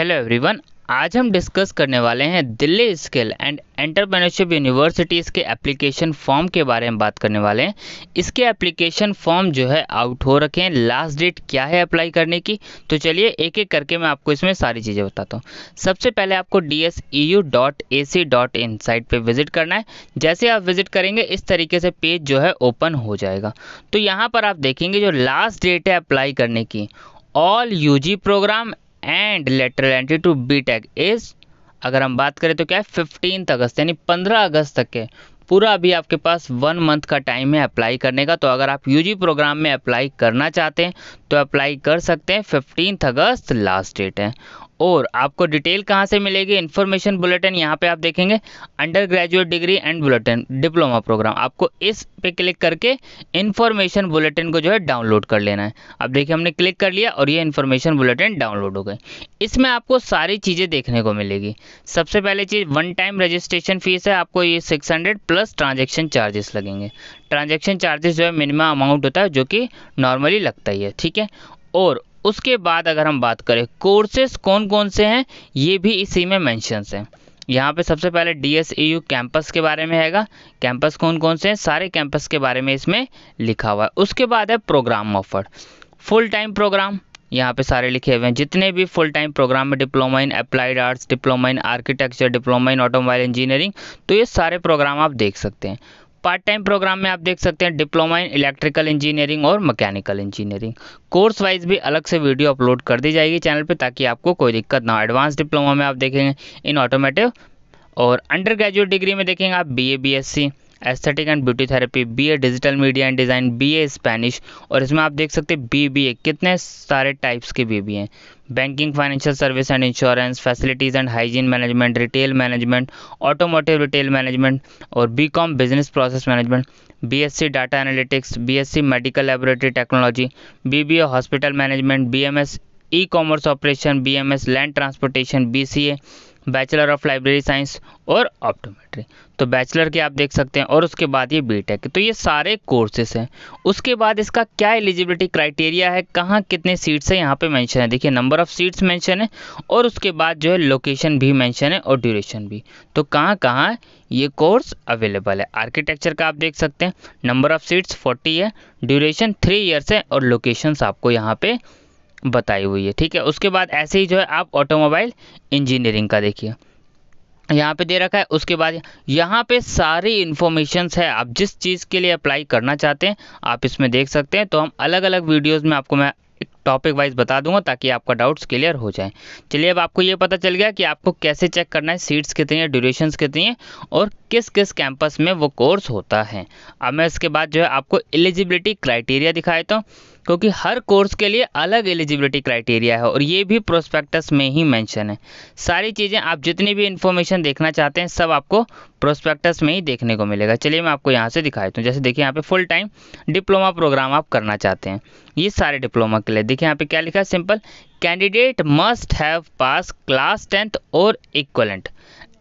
Hello everyone आज हम discuss करने वाले हैं Delhi skill and entrepreneurship universities के एप्लीकेशन फॉर्म के बारे में बात करने वाले हैं इसके एप्लीकेशन फॉर्म जो है आउट हो रखे हैं लास्ट डेट क्या है अप्लाई करने की तो चलिए एक एक करके मैं आपको इसमें सारी चीज़ें बताता हूँ सबसे पहले आपको D S E U dot A C dot in site पर विजिट करना है जैसे आप विजिट करेंगे इस तरीके से पेज जो है ओपन हो जाएगा तो यहाँ पर आप देखेंगे जो लास्ट डेट है अप्लाई करने की all G programme and lateral entry to B tech is अगर हम बात करें तो क्या है फिफ्टीन अगस्त यानी पंद्रह अगस्त तक है पूरा अभी आपके पास वन मंथ का टाइम है अप्लाई करने का तो अगर आप यूजी प्रोग्राम में अप्लाई करना चाहते हैं तो अप्लाई कर सकते हैं फिफ्टीन अगस्त लास्ट डेट है और आपको डिटेल कहाँ से मिलेगी इन्फॉर्मेशन बुलेटिन यहाँ पे आप देखेंगे undergraduate degree and bulletin diploma programme आपको इस पे क्लिक करके इन्फॉर्मेशन बुलेटिन को जो है डाउनलोड कर लेना है अब देखिए हमने क्लिक कर लिया और ये इन्फॉर्मेशन बुलेटिन डाउनलोड हो गई इसमें आपको सारी चीज़ें देखने को मिलेगी सबसे पहले चीज़ वन टाइम रजिस्ट्रेशन फीस है आपको ये सिक्स प्लस ट्रांजेक्शन चार्जेस लगेंगे ट्रांजेक्शन चार्जेस जो है मिनिमम अमाउंट होता है जो कि नॉर्मली लगता ही है ठीक है और उसके बाद अगर हम बात करें कोर्सेस कौन कौन से हैं ये भी इसी में मैंशंस हैं यहाँ पे सबसे पहले D S E U campus के बारे में हैगा कैंपस कौन कौन से हैं सारे कैंपस के बारे में इसमें लिखा हुआ है उसके बाद है program offer full time program यहाँ पे सारे लिखे हुए हैं जितने भी फुल टाइम प्रोग्राम में diploma in applied arts diploma in architecture diploma in automobile engineering तो ये सारे प्रोग्राम आप देख सकते हैं पार्ट टाइम प्रोग्राम में आप देख सकते हैं डिप्लोमा इन इलेक्ट्रिकल इंजीनियरिंग और मैकेनिकल इंजीनियरिंग कोर्स वाइज भी अलग से वीडियो अपलोड कर दी जाएगी चैनल पे ताकि आपको कोई दिक्कत ना हो एडवांस डिप्लोमा में आप देखेंगे इन ऑटोमेटिव और अंडर ग्रेजुएट डिग्री में देखेंगे आप B A B S C aesthetic and beauty therapy B A digital media and design B A Spanish और इसमें आप देख सकते हैं बी बी ए कितने सारे टाइप्स के बी बी हैं banking financial service and insurance facilities and hygiene management retail management automotive retail management और B com business process management B S C data analytics B S C medical laboratory technology B B A hospital management B M S e commerce operation B M S land transportation B C A bachelor of library science और optometry तो bachelor के आप देख सकते हैं और उसके बाद ये बी टेक तो ये सारे कोर्सेस हैं उसके बाद इसका क्या एलिजिबिलिटी क्राइटेरिया है कहाँ कितने सीट्स हैं यहाँ पे मेंशन है देखिए नंबर ऑफ सीट्स मेंशन है और उसके बाद जो है लोकेशन भी मेंशन है और ड्यूरेशन भी तो कहाँ कहाँ ये कोर्स अवेलेबल है आर्किटेक्चर का आप देख सकते हैं नंबर ऑफ सीट्स फोर्टी है ड्यूरेशन थ्री ईयर्स है और लोकेशन आपको यहाँ पे बताई हुई है ठीक है उसके बाद ऐसे ही जो है आप ऑटोमोबाइल इंजीनियरिंग का देखिए यहाँ पे दे रखा है उसके बाद यहाँ पे सारी इन्फॉर्मेशंस है आप जिस चीज़ के लिए अप्लाई करना चाहते हैं आप इसमें देख सकते हैं तो हम अलग अलग वीडियोस में आपको मैं एक टॉपिक वाइज बता दूंगा ताकि आपका डाउट्स क्लियर हो जाए चलिए अब आपको ये पता चल गया कि आपको कैसे चेक करना है सीट्स कितनी हैं ड्यूरेशंस कितनी हैं और किस किस कैंपस में वो कोर्स होता है अब मैं इसके बाद जो है आपको एलिजिबिलिटी क्राइटेरिया दिखाया था क्योंकि हर कोर्स के लिए अलग एलिजिबिलिटी क्राइटेरिया है और ये भी प्रोस्पेक्टस में ही मेंशन है सारी चीज़ें आप जितनी भी इन्फॉर्मेशन देखना चाहते हैं सब आपको प्रोस्पेक्टस में ही देखने को मिलेगा चलिए मैं आपको यहाँ से दिखा देता हूँ जैसे देखिए यहाँ पे फुल टाइम डिप्लोमा प्रोग्राम आप करना चाहते हैं ये सारे डिप्लोमा के लिए देखिए यहाँ पे क्या लिखा है simple candidate must have pass class tenth और equivalent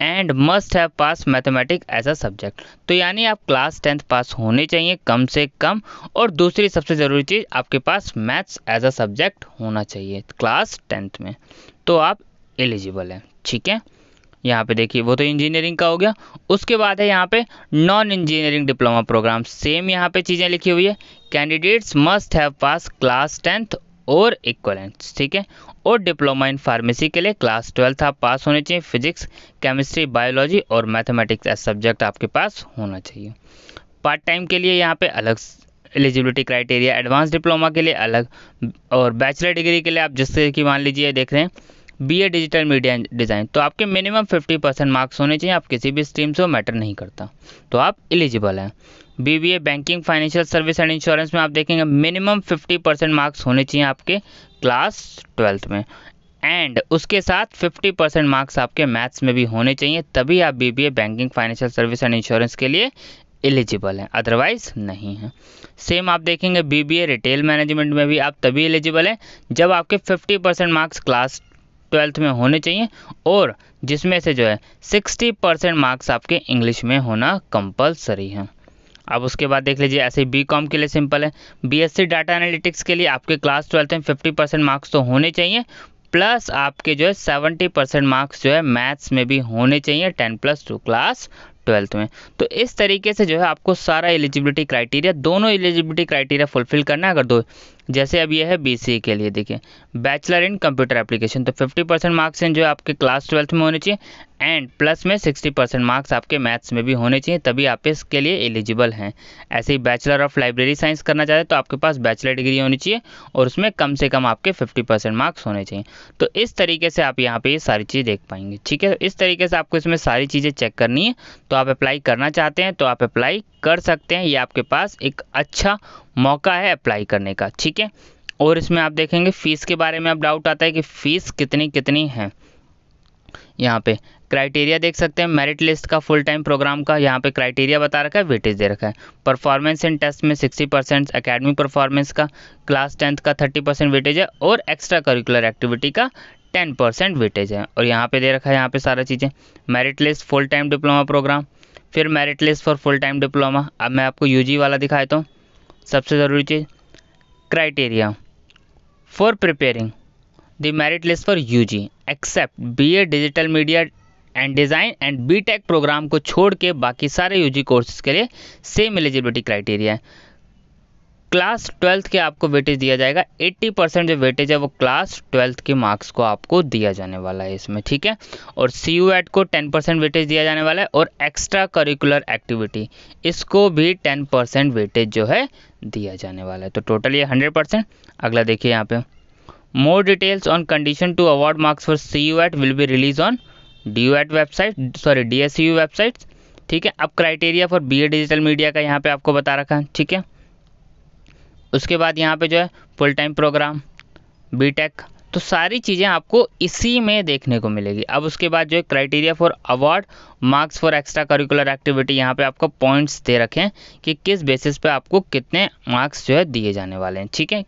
and must have pass mathematic as a subject तो यानी आप क्लास टेंथ पास होने चाहिए कम से कम और दूसरी सबसे ज़रूरी चीज़ आपके पास मैथ्स एज अ सब्जेक्ट होना चाहिए क्लास टेंथ में तो आप एलिजिबल हैं ठीक है यहाँ पे देखिए वो तो इंजीनियरिंग का हो गया उसके बाद है यहाँ पे non engineering diploma program same यहाँ पे चीज़ें लिखी हुई है candidates must have pass class tenth और इक्वलेंस ठीक है और डिप्लोमा इन फार्मेसी के लिए क्लास ट्वेल्थ आप पास होने चाहिए फिजिक्स केमिस्ट्री बायोलॉजी और मैथमेटिक्स एस सब्जेक्ट आपके पास होना चाहिए पार्ट टाइम के लिए यहाँ पे अलग एलिजिबिलिटी क्राइटेरिया एडवांस डिप्लोमा के लिए अलग और बैचलर डिग्री के लिए आप जिससे कि मान लीजिए देख रहे हैं B A digital media design तो आपके मिनिमम 50 परसेंट मार्क्स होने चाहिए आप किसी भी स्ट्रीम से मैटर नहीं करता तो आप एलिजिबल हैं B B A banking financial service and insurance में आप देखेंगे मिनिमम 50 परसेंट मार्क्स होने चाहिए आपके क्लास ट्वेल्थ में एंड उसके साथ 50 परसेंट मार्क्स आपके मैथ्स में भी होने चाहिए तभी आप B B A banking financial service and insurance के लिए एलिजिबल हैं अदरवाइज नहीं हैं सेम आप देखेंगे B B A retail management में भी आप तभी एलिजिबल हैं जब आपके 50 परसेंट मार्क्स क्लास ट्वेल्थ में होने चाहिए और जिसमें से जो है सिक्सटी परसेंट मार्क्स आपके इंग्लिश में होना कंपलसरी है अब उसके बाद देख लीजिए ऐसे बी कॉम के लिए सिंपल है बीएससी डाटा एनालिटिक्स के लिए आपके क्लास ट्वेल्थ में फिफ्टी परसेंट मार्क्स तो होने चाहिए प्लस आपके जो है सेवेंटी परसेंट मार्क्स जो है मैथ्स में भी होने चाहिए ten plus two class twelfth में तो इस तरीके से जो है आपको सारा एलिजिबिलिटी क्राइटेरिया दोनों एलिजिबिलिटी क्राइटेरिया फुलफिल करना है अगर दो जैसे अब यह है बी e के लिए देखिए बैचलर इन कंप्यूटर एप्लीकेशन तो 50 परसेंट मार्क्स हैं जो आपके क्लास ट्वेल्थ में होने चाहिए एंड प्लस में 60 परसेंट मार्क्स आपके मैथ्स में भी होने चाहिए तभी आप इसके लिए एलिजिबल हैं ऐसे ही बैचलर ऑफ लाइब्रेरी साइंस करना चाहते हैं तो आपके पास बैचलर डिग्री होनी चाहिए और उसमें कम से कम आपके 50 परसेंट मार्क्स होने चाहिए तो इस तरीके से आप यहाँ पे ये सारी चीज़ देख पाएंगे ठीक है इस तरीके से आपको इसमें सारी चीज़ें चेक करनी है तो आप अप्लाई करना चाहते हैं तो आप अप्लाई कर सकते हैं ये आपके पास एक अच्छा मौका है अप्लाई करने का ठीक है और इसमें आप देखेंगे फ़ीस के बारे में आप डाउट आता है कि फ़ीस कितनी कितनी है यहाँ पे क्राइटेरिया देख सकते हैं मेरिट लिस्ट का फुल टाइम प्रोग्राम का यहाँ पे क्राइटेरिया बता रखा है वेटेज दे रखा है परफॉर्मेंस इन टेस्ट में 60 परसेंट अकेडमिक परफॉर्मेंस का क्लास टेंथ का 30 परसेंट वेटेज है और एक्स्ट्रा करिकुलर एक्टिविटी का 10 परसेंट वेटेज है और यहाँ पे दे रखा है यहाँ पे सारा चीज़ें merit list full time diploma program फिर merit list for full time diploma अब मैं आपको यू वाला दिखा देता हूँ सबसे ज़रूरी चीज़ criteria for preparing merit list for U G except B A digital media and design and B tech program को छोड़ के बाकी सारे यू जी कोर्सेज के लिए सेम एलिजिबिलिटी क्राइटेरिया है क्लास ट्वेल्थ के आपको वेटेज दिया जाएगा 80 परसेंट जो वेटेज है वो क्लास ट्वेल्थ के मार्क्स को आपको दिया जाने वाला है इसमें ठीक है और सी यू एट को 10 परसेंट वेटेज दिया जाने वाला है और एक्स्ट्रा करिकुलर एक्टिविटी इसको भी 10 परसेंट वेटेज जो है दिया जाने वाला है तो टोटल ये 100 परसेंट अगला देखिए यहाँ पे More details on condition to award marks for CUAT will be released on DUAT website, sorry you websites. ठीक है अब criteria for B A digital media का यहाँ पे आपको बता रखा है ठीक है उसके बाद यहाँ पे जो है full time program B tech तो सारी चीज़ें आपको इसी में देखने को मिलेगी अब उसके बाद जो है criteria for award marks for extracurricular activity यहाँ पे आपको पॉइंट्स दे रखें कि किस बेसिस पे आपको कितने मार्क्स जो है दिए जाने वाले हैं ठीक है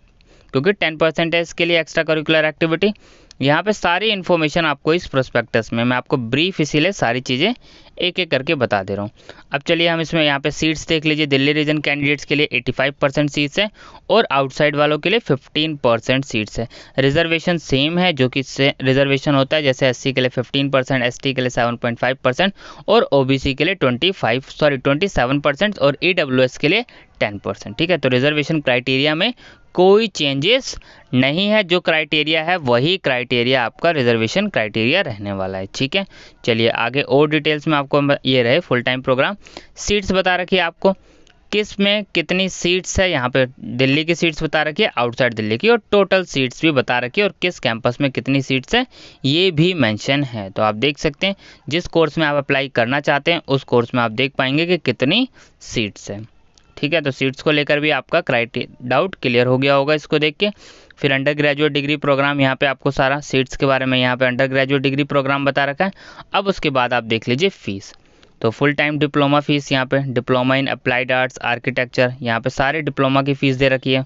क्योंकि टेन परसेंटेज के लिए एक्स्ट्रा करिकुलर एक्टिविटी यहाँ पे सारी इन्फॉर्मेशन आपको इस प्रोस्पेक्टस में मैं आपको ब्रीफ इसीलिए सारी चीज़ें एक एक करके बता दे रहा हूँ अब चलिए हम इसमें यहाँ पे सीट्स देख लीजिए दिल्ली रीजन कैंडिडेट्स के लिए 85 परसेंट सीट्स है और आउटसाइड वालों के लिए 15 परसेंट सीट्स है रिजर्वेशन सेम है जो कि रिजर्वेशन होता है जैसे एस के लिए फिफ्टीन परसेंट एस के लिए सेवन परसेंट और ओ के लिए ट्वेंटी सॉरी ट्वेंटी परसेंट और ई e के लिए टेन परसेंट ठीक है तो रिजर्वेशन क्राइटेरिया में कोई चेंजेस नहीं है जो क्राइटेरिया है वही क्राइटेरिया आपका रिजर्वेशन क्राइटेरिया रहने वाला है ठीक है चलिए आगे और डिटेल्स में आपको आपको ये रहे फुल टाइम प्रोग्राम सीट्स बता रखी है आपको किस में कितनी सीट्स है यहाँ पे दिल्ली की सीट्स बता रखी है आउटसाइड दिल्ली की और टोटल सीट्स भी बता रखी है और किस कैंपस में कितनी सीट्स है ये भी मेंशन है तो आप देख सकते हैं जिस कोर्स में आप अप्लाई करना चाहते हैं उस कोर्स में आप देख पाएंगे कि कितनी सीट्स हैं ठीक है तो सीट्स को लेकर भी आपका क्राइटे डाउट क्लियर हो गया होगा इसको देख के फिर अंडर ग्रेजुएट डिग्री प्रोग्राम यहाँ पे आपको सारा सीट्स के बारे में यहाँ पे अंडर ग्रेजुएट डिग्री प्रोग्राम बता रखा है अब उसके बाद आप देख लीजिए फीस तो फुल टाइम डिप्लोमा फीस यहाँ पे diploma in applied arts architecture यहाँ पे सारे डिप्लोमा की फ़ीस दे रखी है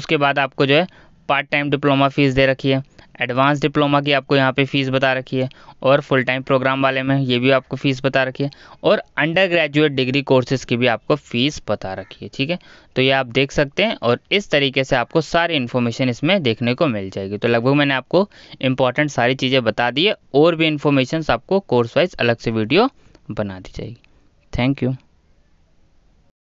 उसके बाद आपको जो है पार्ट टाइम डिप्लोमा फीस दे रखी है एडवांस डिप्लोमा की आपको यहाँ पे फ़ीस बता रखी है और फुल टाइम प्रोग्राम वाले में ये भी आपको फ़ीस बता रखी है और अंडर ग्रेजुएट डिग्री कोर्सेज़ की भी आपको फ़ीस बता रखी है ठीक है तो ये आप देख सकते हैं और इस तरीके से आपको सारी इन्फॉर्मेशन इसमें देखने को मिल जाएगी तो लगभग मैंने आपको इंपॉर्टेंट सारी चीज़ें बता दी है और भी इन्फॉर्मेशन आपको कोर्स वाइज अलग से वीडियो बना दी जाएगी थैंक यू